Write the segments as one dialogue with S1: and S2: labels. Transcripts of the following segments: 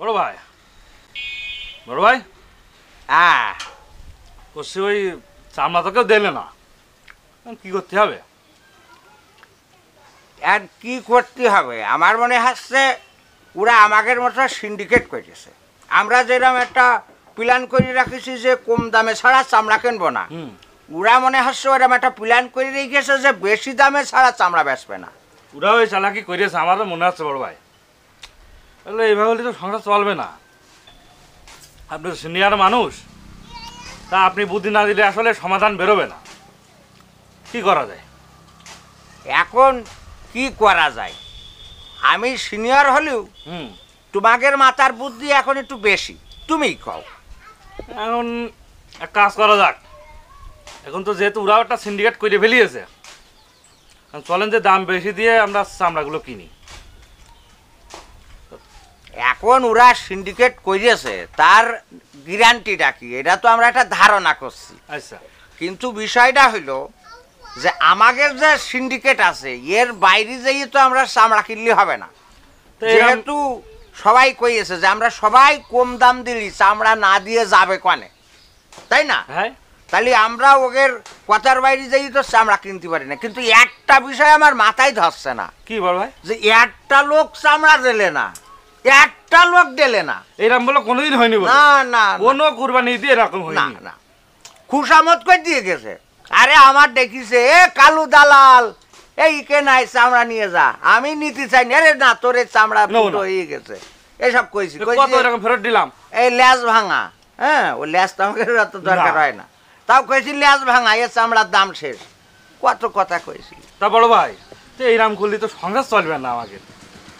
S1: বড় ভাই বড় ভাই হ্যাঁ করছি ওই চামড়া তো কেউ দিলে না কি করতে হবে আর কি করতে হবে আমার মনে হচ্ছে ওরা
S2: আমাদের মতো সিন্ডিকেট করেছে আমরা যেরকম একটা প্ল্যান করে রাখেছি যে কম দামে ছাড়া চামড়া কিনবো না ওরা মনে হচ্ছে ওরকম একটা প্ল্যান করে রেখেছে যে বেশি দামে
S1: ছাড়া চামড়া বেচবে না ওরা ওই চালাকি করেছে আমারও মনে হচ্ছে বড় ভাই তাহলে এইভাবে হলে তো সংসার চলবে না আপনি সিনিয়র মানুষ তা আপনি বুদ্ধি না দিলে আসলে সমাধান বেরোবে না কি করা যায় এখন কি করা যায় আমি সিনিয়র হলেও হুম তোমাদের মাথার বুদ্ধি এখন একটু বেশি তুমিই কও এখন এক কাজ করা যাক এখন তো যেহেতু ওরাও একটা সিন্ডিকেট করে ফেলিয়েছে চলেন যে দাম বেশি দিয়ে আমরা চামড়াগুলো কিনি
S2: এখন ওরা সিন্ডিকেট করিয়েছে তার গ্যারান্টিটা কি এটা তো আমরা একটা ধারণা করছি আচ্ছা কিন্তু বিষয়টা হইল যে আমাদের যে সিন্ডিকেট আছে এর বাইরে যেয়ে তো আমরা চামড়া কিনলে হবে না যেহেতু সবাই কইয়েছে যে আমরা সবাই কম দাম দিলি চামড়া না দিয়ে যাবে কানে তাই না হ্যাঁ। তাহলে আমরা ওদের কথার বাইরে যাই তো চামড়া কিনতে পারি না কিন্তু একটা বিষয় আমার মাথায় ধরছে না কি বল ভাই যে একটা লোক চামড়া দিলে না একটা লোক গেলে না এরকম বলে কোনোদিন হয়নি না না কোনো কুরবানি দিয়ে এরকম হয় না না খুশামত করে দিয়ে গেছে আরে আমার দেখিছে এ কালু দালাল এই কে নাই চামড়া নিয়ে যা আমি নিতে চাই না রে না তোর চামড়া ফুটো হয়ে গেছে এসব কইছি কত এরকম ফেরত দিলাম এই ল্যাস ভাঙা হ্যাঁ ও ল্যাস তো আমাকে অত দরকার হয় না তাও কইছি ল্যাস ভাঙা এ চামড়ার দাম শেষ কত কথা কইছি
S1: তা বড় ভাই এই রাম করলে তো সংসার চলবে না আমাকে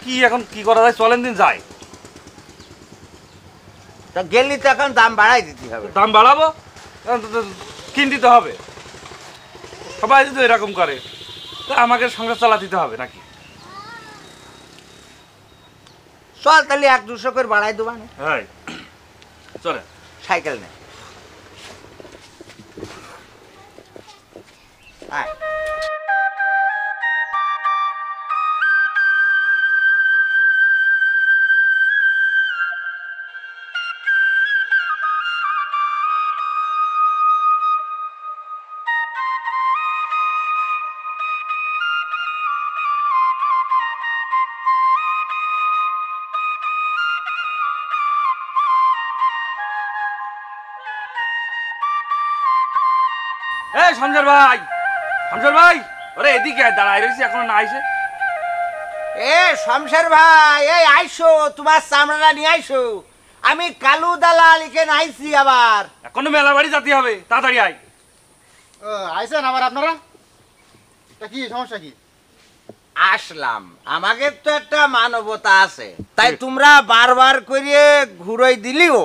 S1: কি এখন কি করা যায় চলেন দিন যাই তা গেলি তো এখন দাম বাড়াই দিতে হবে দাম বাড়াবো কিন দিতে হবে সবাই যদি এরকম করে তা আমাকে সংসার চালা দিতে হবে নাকি চল
S2: তাহলে এক দুশো করে বাড়াই দেবো না
S1: হ্যাঁ চলে সাইকেল নে হ্যাঁ হামজার ভাই হামজার ভাই ওরে এদিকে দাঁড়াই রয়েছে এখনো না আইসে এ শমশের ভাই এই আইসো তোমার
S2: চামড়াটা নিয়ে আইসো আমি কালু দালাল এখানে আইছি আবার
S1: এখনো মেলা বাড়ি যেতে হবে তাড়াতাড়ি আই আইসেন আবার আপনারা তা কি সমস্যা কি
S2: আসলাম আমাকে তো একটা মানবতা আছে তাই তোমরা
S1: বারবার করে ঘুরোই দিলিও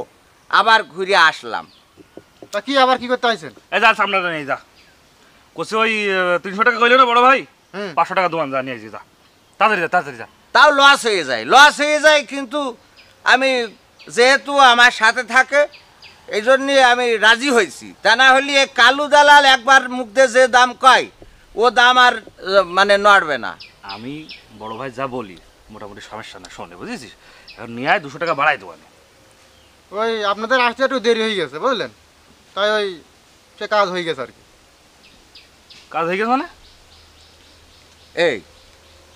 S1: আবার ঘুরে আসলাম তা কি আবার কি করতে আইছেন এ যা সামনে যা কোসে ওই তিনশো টাকা কইলে না বড় ভাই পাঁচশো টাকা দোকান যা নিয়ে যা তাড়াতাড়ি যা তাড়াতাড়ি যা তাও লস হয়ে যায় লস হয়ে যায় কিন্তু
S2: আমি যেহেতু আমার সাথে থাকে এই জন্যে আমি রাজি হয়েছি তা না হলে এ কালু দালাল একবার মুখ দিয়ে যে দাম কয় ও দাম আর
S1: মানে নড়বে না আমি বড় ভাই যা বলি মোটামুটি সমস্যা না শোনে বুঝেছিস এখন নিয়ে দুশো টাকা বাড়াই দোকানে ওই আপনাদের আসতে একটু দেরি হয়ে গেছে বুঝলেন তাই ওই সে কাজ হয়ে গেছে আর কি কাজ হয়ে গেছে মানে
S2: এই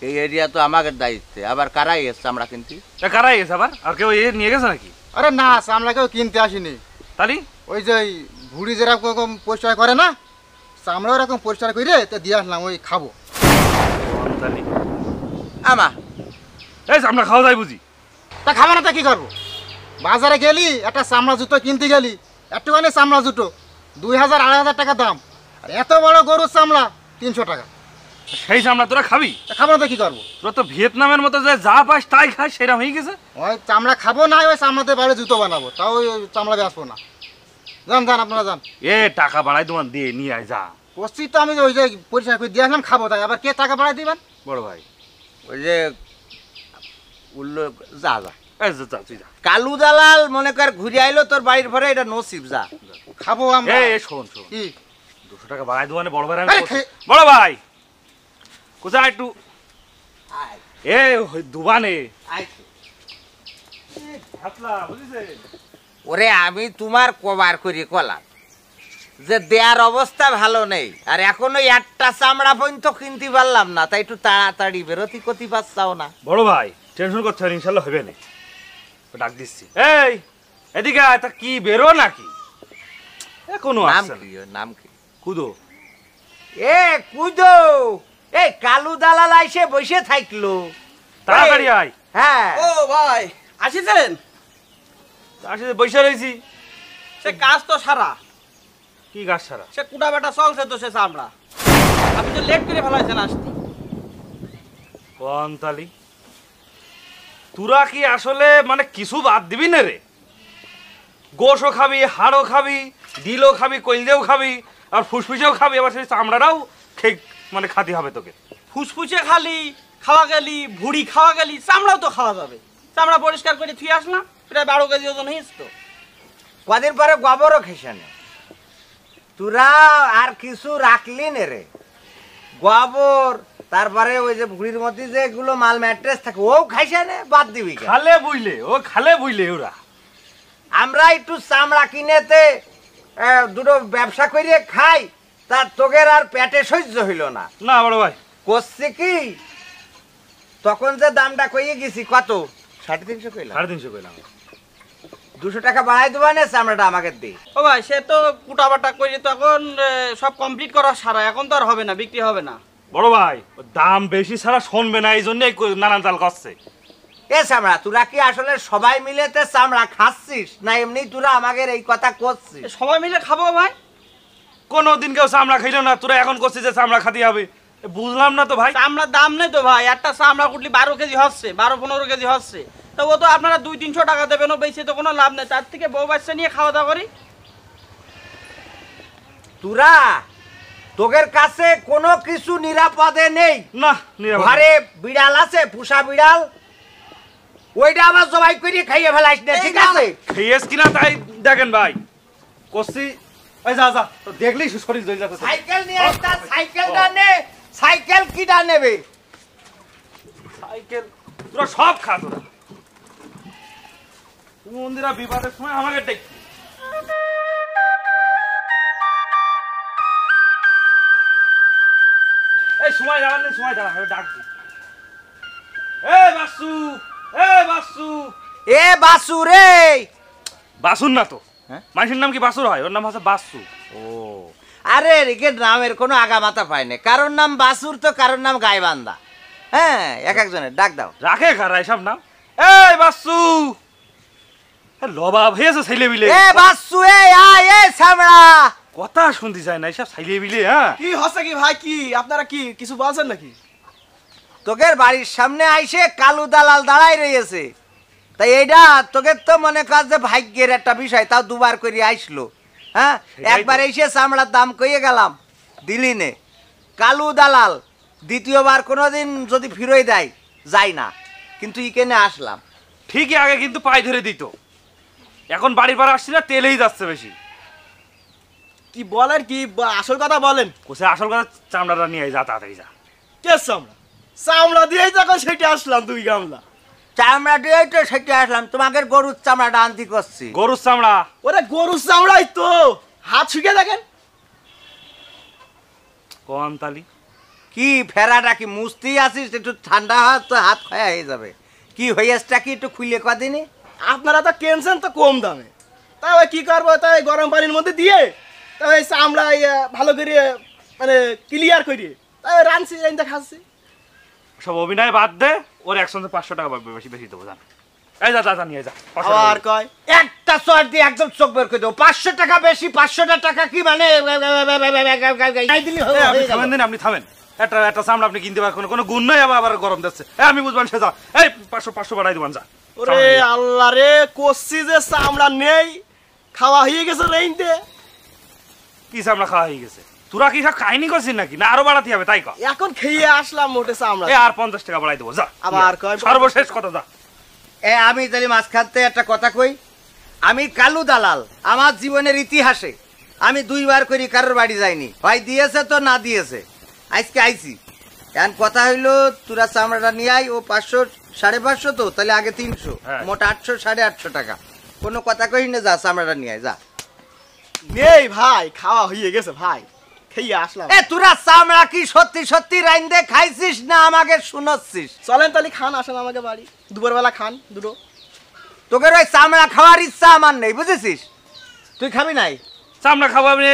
S2: এই এরিয়া তো আমাদের দায়িত্বে আবার কারাই এসছে আমরা কিনতে
S1: কারাই এসে আবার আর কেউ এ নিয়ে গেছে নাকি আরে না আমরা কেউ কিনতে আসিনি তাহলে ওই যে ভুড়ি যেরকম পরিষ্কার করে না আমরা ওরকম পরিষ্কার করে তো দিয়ে আসলাম ওই খাবো তাহলে আমা এই আমরা খাওয়া যায় বুঝি তা খাবো না তা কী করবো বাজারে গেলি একটা চামড়া জুতো কিনতে গেলি একটুখানি চামড়া জুতো দুই হাজার আড়াই হাজার টাকা দাম আর এত বড় গরুর চামড়া তিনশো টাকা সেই চামড়া তোরা খাবি খাবো না তো কি করবো তোরা তো ভিয়েতনামের মতো যে যা পাস তাই খাস সেরকম হয়ে গেছে ওই চামড়া খাবো না ওই চামড়াতে বাইরে জুতো বানাবো তাও ওই চামড়া বেসবো না যান যান আপনারা যান এ টাকা বাড়াই তোমার দিয়ে নিয়ে আয় যা করছি তো আমি ওই যে পরিষ্কার করে দিয়ে আসলাম খাবো তাই আবার কে টাকা বাড়াই দিবেন বড় ভাই ওই যে উল্লো যা
S2: যা কালু দালাল মনে কর ঘুরে আইলো তোর বাড়ির ঘরে এটা নসিব যা খাবো আমরা
S1: শোন শোন দুশো টাকা বাড়াই দেবো মানে বড় ভাই বড় ভাই কোথায় একটু এ দুবানে
S2: ওরে আমি তোমার কবার করি কলাম যে দেয়ার অবস্থা ভালো নেই আর এখন ওই একটা চামড়া পর্যন্ত কিনতে পারলাম না তাই একটু তাড়াতাড়ি বেরোতি করতে পারছাও না
S1: বড় ভাই টেনশন করতে হবে ইনশাল্লাহ হবে না ডাক দিচ্ছি এই এদিকে এটা কি বেরো নাকি এখনো নাম কি নাম কি কুদো এ কুদো এ
S2: কালু দালাল আইসে বসে থাকলো তাড়াতাড়ি আয় হ্যাঁ ও ভাই আসিছেন আসিছে বসে রইছি সে কাজ তো সারা
S1: কি কাজ সারা সে
S2: কুটা বেটা চলছে তো সে চামড়া আপনি তো লেট করে ফেলাইছেন আসতে
S1: কন্তালি তুরা কি আসলে মানে কিছু বাদ দিবি না রে গোশও খাবি হাড়ও খাবি ডিলও খাবি কইলদেও খাবি আর ফুসফুসেও খাবি এবার সেই চামড়াটাও ঠিক মানে খাতে হবে তোকে ফুসফুসে খালি খাওয়া গেলি ভুড়ি খাওয়া গেলি চামড়াও তো খাওয়া যাবে চামড়া পরিষ্কার
S2: করে থুয়ে আসলাম প্রায় বারো কেজি ওজন হয়েছে তো কদিন পরে গোবরও নে তোরা আর কিছু রাখলি নে রে গোবর তারপরে ওই যে ভুড়ির মধ্যে যেগুলো মাল ম্যাট্রেস থাকে ও খাইছে নে বাদ দিবি খালে বুইলে ও খালে বুইলে ওরা আমরা একটু চামড়া কিনেতে দুটো ব্যবসা করিয়ে খাই তার তোকের আর পেটে সহ্য হইল না না বড় ভাই করছি কি তখন যে দামটা কইয়ে গেছি কত সাড়ে তিনশো কইলাম সাড়ে তিনশো কইলাম দুশো টাকা বাড়াই দেবা নে চামড়াটা আমাকে দি ও ভাই সে তো কুটাবাটা করে তখন সব কমপ্লিট করা সারা এখন তো আর হবে না বিক্রি হবে না
S1: বড় ভাই দাম বেশি ছাড়া শুনবে না এই জন্যই নানান চাল করছে
S2: এ চামড়া তোরা কি আসলে সবাই মিলে তো চামড়া খাচ্ছিস না এমনি তোরা আমাকে এই কথা করছিস সবাই মিলে খাবো
S1: ভাই কোনো দিন কেউ চামড়া খাইলো না তোরা এখন করছিস যে চামড়া খাতে হবে বুঝলাম না তো ভাই চামড়ার দাম নেই তো ভাই একটা চামড়া কুটলি বারো কেজি হচ্ছে বারো পনেরো কেজি হচ্ছে তো ও তো আপনারা
S2: দুই তিনশো টাকা দেবেন ও বেশি তো কোনো লাভ নেই তার থেকে বউ বাচ্চা নিয়ে খাওয়া দাওয়া করি তোরা তোদের কাছে কোনো কিছু নিরাপদে নেই না ঘরে বিড়াল আছে পুষা বিড়াল ওইটা আবার জবাই করে খাইয়ে ফেলাইছ না ঠিক
S1: আছে খেয়েস কিনা তাই দেখেন ভাই কষি ওই যা যা তো দেখলেই শরীর জ্বলে যাচ্ছে
S2: সাইকেল নিয়ে একটা সাইকেলটা দানে সাইকেল কিটা
S1: নেবে সাইকেল তোরা সব খা তোরা মন্দিরা বিপদের সময় আমাকে দেখ এই সময় নেই সময় দাঁড়া ডাক এ বাসু এ বাসু এ বাসু রে বাসুর না তো হ্যাঁ? মানুষের নাম কি বাসুর হয় ওর নাম হচ্ছে বাসু
S2: ও আরে রিকের নামের কোনো আগা মাথা পায় না কারোর নাম বাসুর তো কারোর নাম গাইবান্দা হ্যাঁ এক একজনের ডাক দাও রাখে কারা এসব নাম এই বাসু
S1: লবাব হয়েছে ছেলে বিলে এ বাসু
S2: এ আয় এ সামড়া
S1: কথা শুনতে যায় না এসব ছেলে বিলে হ্যাঁ
S2: কি হচ্ছে কি ভাই কি আপনারা কি কিছু বলছেন নাকি তোকের বাড়ির সামনে আইসে কালু দালাল দাঁড়াই রয়েছে তাই এইটা তোকে তো মনে কর যে ভাগ্যের একটা বিষয় তাও দুবার করে আইসলো হ্যাঁ একবার এসে চামড়ার দাম কইয়ে গেলাম দিলিনে কালু দালাল দ্বিতীয়বার কোনো দিন যদি ফিরে দেয় যাই না কিন্তু ইকেনে আসলাম ঠিকই আগে
S1: কিন্তু পায়ে ধরে দিত এখন বাড়ি পাড়া আসছি না তেলেই যাচ্ছে বেশি কি বলেন কি আসল কথা বলেন কোথায় আসল কথা চামড়াটা নিয়ে যা তাড়াতাড়ি যা কে
S2: চামড়া চামড়া দিয়েই তখন সেটি আসলাম দুই গামলা চামড়া দিয়েই তো সেটি আসলাম তোমাকে গরুর চামড়া আনতে করছি গরুর চামড়া ওরে গরুর চামড়াই তো হাত শুকিয়ে দেখেন কম তালি কি ফেরাটা কি মুছতেই আছিস একটু ঠান্ডা হাত তো হাত খয়া হয়ে যাবে কি হয়েছটা কি একটু খুলে কদিনে আপনারা তো কেনছেন তো কম দামে তাই ওই কী করবো তাই গরম পানির মধ্যে দিয়ে তাই চামড়া ইয়ে, ভালো করে মানে ক্লিয়ার করি তাই রানছি রানতে খাচ্ছি
S1: সব অভিনয় বাদ দে ওর একসঙ্গে পাঁচশো টাকা বেশি বেশি দেবো জান এই যা দাদা নিয়ে যা আর কয় একটা চর দিয়ে একদম চোখ বের করে দেবো পাঁচশো টাকা বেশি পাঁচশো টাকা
S2: কি মানে থামেন
S1: দিন আপনি থামেন একটা একটা সামনে আপনি কিনতে পারেন কোনো গুণ নাই আবার গরম দিচ্ছে আমি বুঝবেন সে যা এই পাঁচশো পাঁচশো বাড়াই দেবেন যা ওরে আল্লাহ রে কষছি যে চামড়া নেই খাওয়া হয়ে গেছে রেইনতে কি চামড়া খাওয়া হয়ে গেছে তোরা কি সব খাইনি করছিস নাকি না আরো বাড়াতে হবে তাই এখন খেয়ে আসলাম মোটে আমরা আর পঞ্চাশ টাকা বাড়াই দেবো যা আবার সর্বশেষ কথা যা
S2: এ আমি তাহলে মাছ খাতে একটা কথা কই আমি কালু দালাল আমার জীবনের ইতিহাসে আমি দুইবার করি কারোর বাড়ি যাইনি ভাই দিয়েছে তো না দিয়েছে আজকে আইছি এখন কথা হইলো তোরা চামড়াটা নিয়ে আয় ও পাঁচশো সাড়ে পাঁচশো তো তাহলে আগে তিনশো হ্যাঁ। মোট আটশো সাড়ে আটশো টাকা কোনো কথা কই না যা চামড়াটা নিয়ে আয় যা নেই ভাই খাওয়া হয়ে গেছে ভাই খেয়ে আসলাম এ তোরা চামড়া কি সত্যি সত্যি রাইন্দে খাইছিস না আমাকে শুনাচ্ছিস চলেন তাহলে খান আসেন আমাকে বাড়ি দুপুরবেলা খান দুটো তোকে ওই চামড়া খাওয়ার ইচ্ছা আমার নেই বুঝেছিস তুই খাবি নাই চামড়া আপনি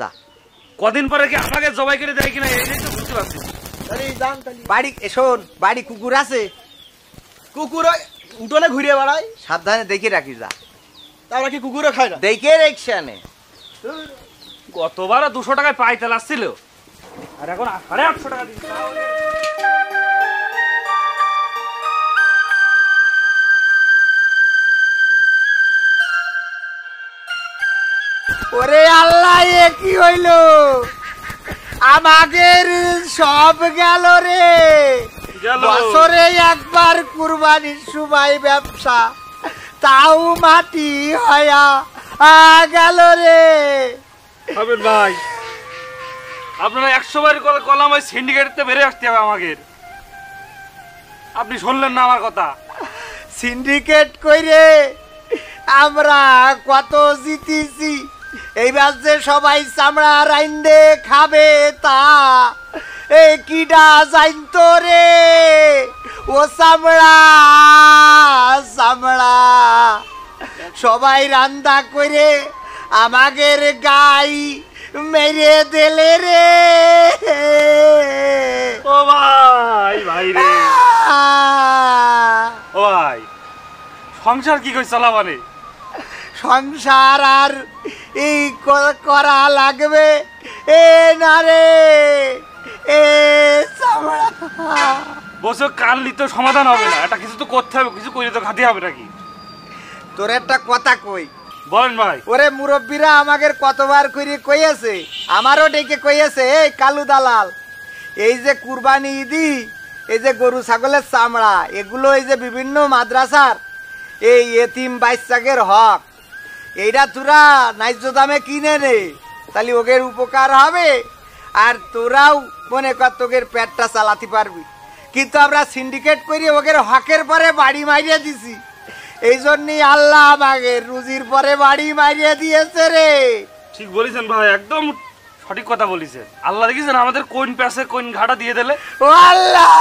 S1: যা কদিন পরে কি আমাকে জবাই করে দেয় কিনা এই তো বুঝতে পারছিস
S2: বাড়ি শোন বাড়ি কুকুর আছে কুকুর উঠোনে ঘুরে বেড়ায় সাবধানে দেখে রাখি যা তারা কি কুকুরও খায় না
S1: দেখে রেখছে গতবার দুশো টাকায় পাইতে লাগছিল আর এখন সাড়ে আটশো টাকা দিচ্ছে
S2: ওরে আল্লাহ এ কি হইল আমাদের সব গেল রে বছরে একবার কুরবানির সময় ব্যবসা তাও মাটি হয়া গেল রে আবির ভাই
S1: আপনারা একশো বারের কথা কলাম ওই সিন্ডিকেটতে বেড়ে আসতে হবে আমাকে আপনি শুনলেন না আমার কথা
S2: সিন্ডিকেট কইরে আমরা কত জিতেছি এইবার যে সবাই চামড়া রাইন্দে খাবে তা এ কিডা তো রে ও চামড়া চামড়া সবাই রান্দা করে আমাদের গাই মেরে দেলে রে
S1: ও ভাই ভাই রে ও ভাই সংসার কি করে মানে
S2: সংসার আর এই করা লাগবে এ না রে
S1: এ বসে কানলি তো সমাধান হবে না এটা কিছু তো করতে হবে কিছু কইলে তো খাতে হবে নাকি তোর একটা কথা কই বল ভাই
S2: ওরে মুরব্বীরা আমাদের কতবার করে কইয়াছে আমারও ডেকে কইয়াছে এই কালু দালাল এই যে কুরবানি ইদি এই যে গরু ছাগলের চামড়া এগুলো এই যে বিভিন্ন মাদ্রাসার এই এতিম বাইশাগের হক এইটা তোরা ন্যায্য দামে কিনে নে তাহলে ওগের উপকার হবে আর তোরাও মনে কর তোগের পেটটা চালাতে পারবি কিন্তু আমরা সিন্ডিকেট করি ওগের হকের পরে বাড়ি মারিয়ে দিছি এই জন্যই আল্লাহ আমাকে রুজির পরে বাড়ি মারিয়ে
S1: দিয়েছে রে ঠিক বলেছেন ভাই একদম সঠিক কথা বলেছেন আল্লাহ দেখেছেন আমাদের কোন প্যাসে কোন ঘাটা দিয়ে দিলে ও আল্লাহ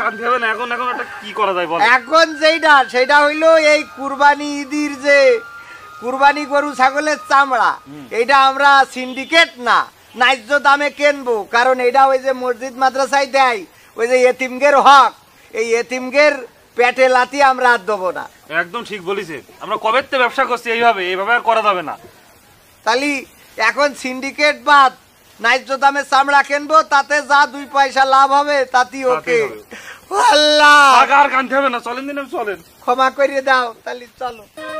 S1: কান এখন এখন একটা কি করা যায় বল
S2: এখন যেটা সেটা হইলো এই কুরবানি ঈদের যে কুরবানি গরু ছাগলের চামড়া এটা আমরা সিন্ডিকেট না ন্যায্য দামে কেনবো কারণ এটা ওই যে মসজিদ মাদ্রাসায় দেয় ওই যে এতিমগের হক এই এতিমগের পেটে লাতি আমরা আর দেবো না
S1: একদম ঠিক বলেছে আমরা কবে তো ব্যবসা করছি এইভাবে এইভাবে আর করা যাবে না
S2: তাহলে এখন সিন্ডিকেট বাদ ন্যায্য দামে চামড়া কিনবো তাতে যা দুই পয়সা লাভ হবে তাতেই ওকে আল্লাহ আর কানতে হবে না চলেন দিন চলেন ক্ষমা করিয়ে দাও তাহলে চলো